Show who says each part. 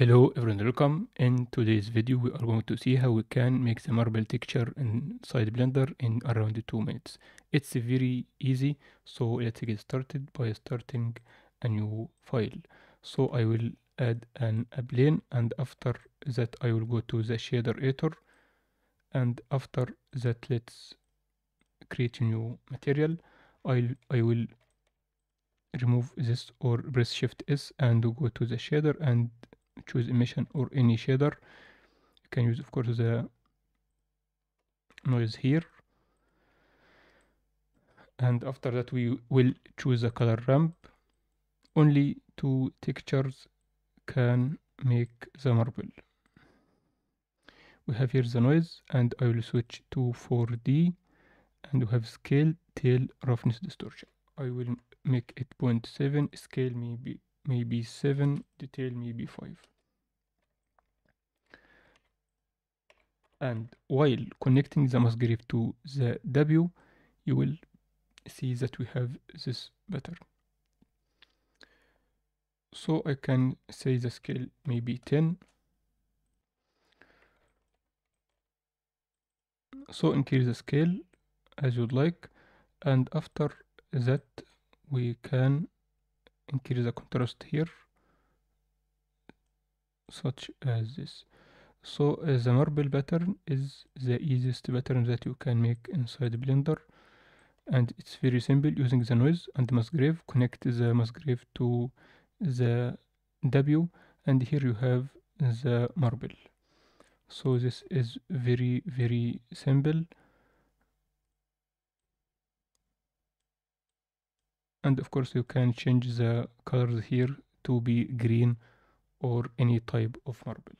Speaker 1: Hello everyone welcome in today's video we are going to see how we can make the marble texture inside blender in around 2 minutes it's very easy so let's get started by starting a new file so I will add an a plane and after that I will go to the shader editor and after that let's create a new material I'll, I will remove this or press shift S and go to the shader and choose emission or any shader you can use of course the noise here and after that we will choose the color ramp only two textures can make the marble we have here the noise and I will switch to 4D and we have scale tail roughness distortion I will make it 0.7 scale maybe maybe 7 detail maybe 5 and while connecting the musgrave to the W you will see that we have this better so I can say the scale maybe 10 so increase the scale as you'd like and after that we can increase the contrast here such as this so uh, the marble pattern is the easiest pattern that you can make inside Blender and it's very simple using the noise and grave Connect the grave to the W and here you have the marble. So this is very very simple and of course you can change the colors here to be green or any type of marble.